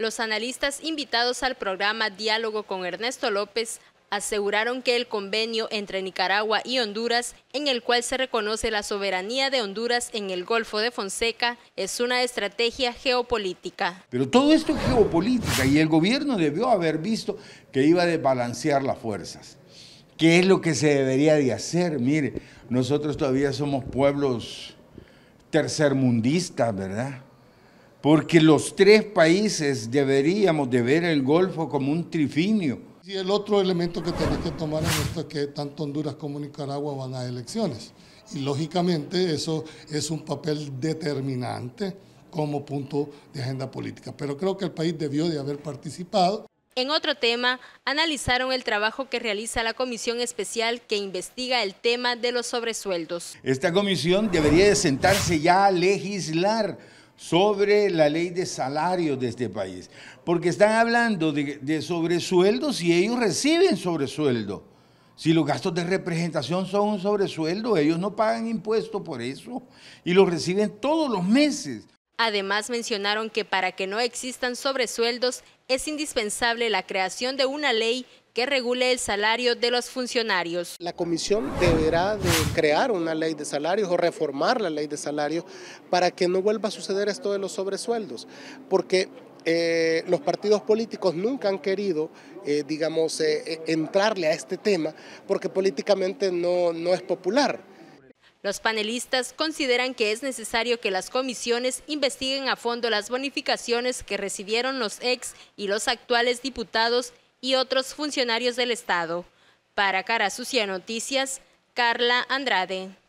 Los analistas invitados al programa Diálogo con Ernesto López aseguraron que el convenio entre Nicaragua y Honduras, en el cual se reconoce la soberanía de Honduras en el Golfo de Fonseca, es una estrategia geopolítica. Pero todo esto es geopolítica y el gobierno debió haber visto que iba a desbalancear las fuerzas. ¿Qué es lo que se debería de hacer? Mire, nosotros todavía somos pueblos tercermundistas, ¿verdad? porque los tres países deberíamos de ver el Golfo como un trifinio. Y el otro elemento que tenemos que tomar en esto es que tanto Honduras como Nicaragua van a elecciones. Y lógicamente eso es un papel determinante como punto de agenda política. Pero creo que el país debió de haber participado. En otro tema, analizaron el trabajo que realiza la comisión especial que investiga el tema de los sobresueldos. Esta comisión debería de sentarse ya a legislar sobre la ley de salarios de este país, porque están hablando de, sobresueldos y ellos reciben sobresueldo. Si los gastos de representación son un sobresueldo, ellos no pagan impuestos por eso y los reciben todos los meses. Además mencionaron que para que no existan sobresueldos es indispensable la creación de una ley que regule el salario de los funcionarios. La comisión deberá de crear una ley de salarios o reformar la ley de salarios para que no vuelva a suceder esto de los sobresueldos, porque eh, los partidos políticos nunca han querido, eh, digamos, eh, entrarle a este tema porque políticamente no, no es popular. Los panelistas consideran que es necesario que las comisiones investiguen a fondo las bonificaciones que recibieron los ex y los actuales diputados y otros funcionarios del Estado. Para Cara Sucia Noticias, Carla Andrade.